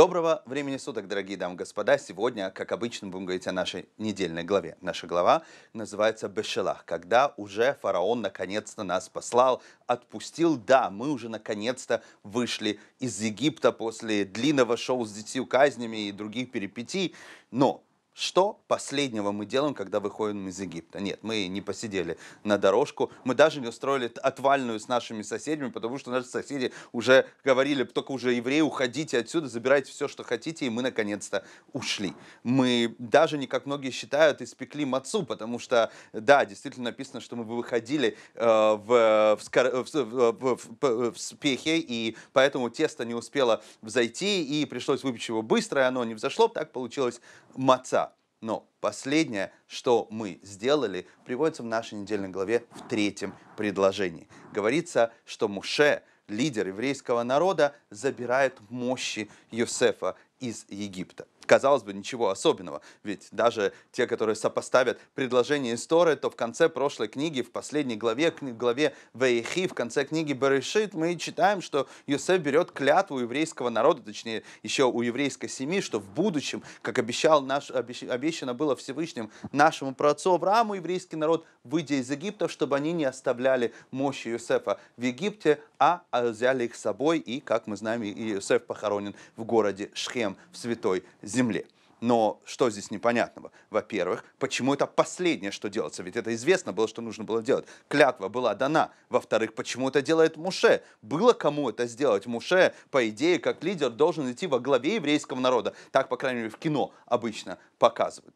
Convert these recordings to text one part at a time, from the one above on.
Доброго времени суток, дорогие дамы и господа. Сегодня, как обычно, будем говорить о нашей недельной главе. Наша глава называется «Бешелах», когда уже фараон наконец-то нас послал, отпустил. Да, мы уже наконец-то вышли из Египта после длинного шоу с десятью казнями и других перипетий, но что последнего мы делаем, когда выходим из Египта? Нет, мы не посидели на дорожку, мы даже не устроили отвальную с нашими соседями, потому что наши соседи уже говорили, только уже евреи, уходите отсюда, забирайте все, что хотите, и мы наконец-то ушли. Мы даже не, как многие считают, испекли мацу, потому что, да, действительно написано, что мы выходили э, в, в, в, в, в в спехе, и поэтому тесто не успело взойти, и пришлось выпечь его быстро, и оно не взошло, так получилось маца. Но последнее, что мы сделали, приводится в нашей недельной главе в третьем предложении. Говорится, что Муше, лидер еврейского народа, забирает мощи Юсефа из Египта казалось бы, ничего особенного. Ведь даже те, которые сопоставят предложение истории, то в конце прошлой книги, в последней главе, в главе Вейхи, в конце книги Берешит, мы читаем, что Йосеф берет клятву еврейского народа, точнее, еще у еврейской семьи, что в будущем, как обещал наш, обещ, обещано было Всевышним нашему праотцу Аврааму, еврейский народ, выйдя из Египта, чтобы они не оставляли мощи Юсефа в Египте, а, а взяли их с собой, и, как мы знаем, Иосиф похоронен в городе Шхем, в святой земле земле. Но что здесь непонятного? Во-первых, почему это последнее, что делается? Ведь это известно было, что нужно было делать. Клятва была дана. Во-вторых, почему это делает Муше? Было кому это сделать? Муше, по идее, как лидер, должен идти во главе еврейского народа. Так, по крайней мере, в кино обычно показывают.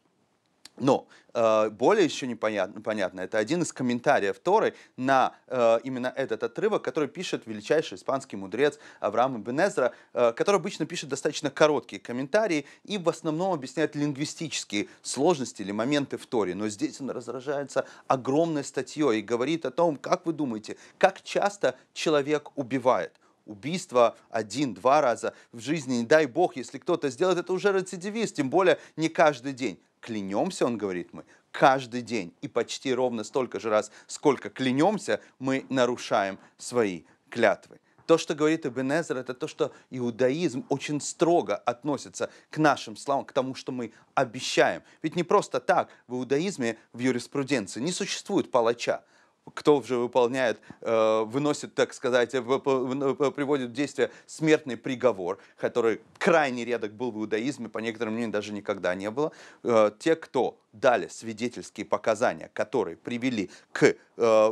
Но э, более еще непонятно, ну, понятно, это один из комментариев Торы на э, именно этот отрывок, который пишет величайший испанский мудрец Авраам Бенезра, э, который обычно пишет достаточно короткие комментарии и в основном объясняет лингвистические сложности или моменты в Торе. Но здесь он разражается огромной статьей и говорит о том, как вы думаете, как часто человек убивает убийство один-два раза в жизни, не дай бог, если кто-то сделает, это уже рецидивист, тем более не каждый день клянемся, он говорит, мы каждый день и почти ровно столько же раз, сколько клянемся, мы нарушаем свои клятвы. То, что говорит Эбенезер, это то, что иудаизм очень строго относится к нашим словам, к тому, что мы обещаем. Ведь не просто так в иудаизме, в юриспруденции не существует палача кто уже выполняет, э, выносит, так сказать, приводит в действие смертный приговор, который крайне редок был в иудаизме, по некоторым мнениям даже никогда не было. Э, те, кто дали свидетельские показания, которые привели к э, э,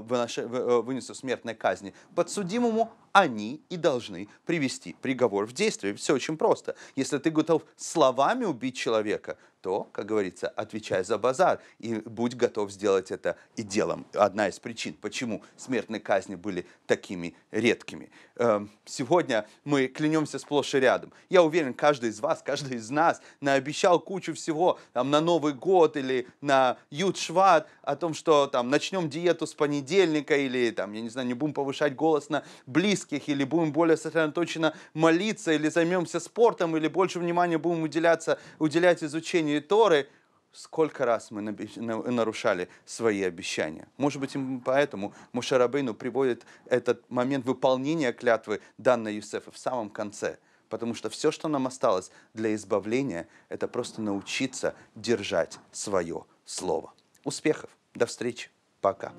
вынесу смертной казни подсудимому, они и должны привести приговор в действие. Все очень просто. Если ты готов словами убить человека, то, как говорится, отвечай за базар и будь готов сделать это и делом. Одна из причин, почему смертные казни были такими редкими. Эм, сегодня мы клянемся сплошь и рядом. Я уверен, каждый из вас, каждый из нас наобещал кучу всего там, на Новый год или обещали на Ют-Шват о том, что там начнем диету с понедельника или там, я не знаю, не будем повышать голос на близких или будем более сосредоточенно молиться или займемся спортом или больше внимания будем уделяться, уделять изучению Торы – сколько раз мы нарушали свои обещания. Может быть, поэтому Мушарабейну приводит этот момент выполнения клятвы данной Юсефа в самом конце – Потому что все, что нам осталось для избавления, это просто научиться держать свое слово. Успехов! До встречи! Пока!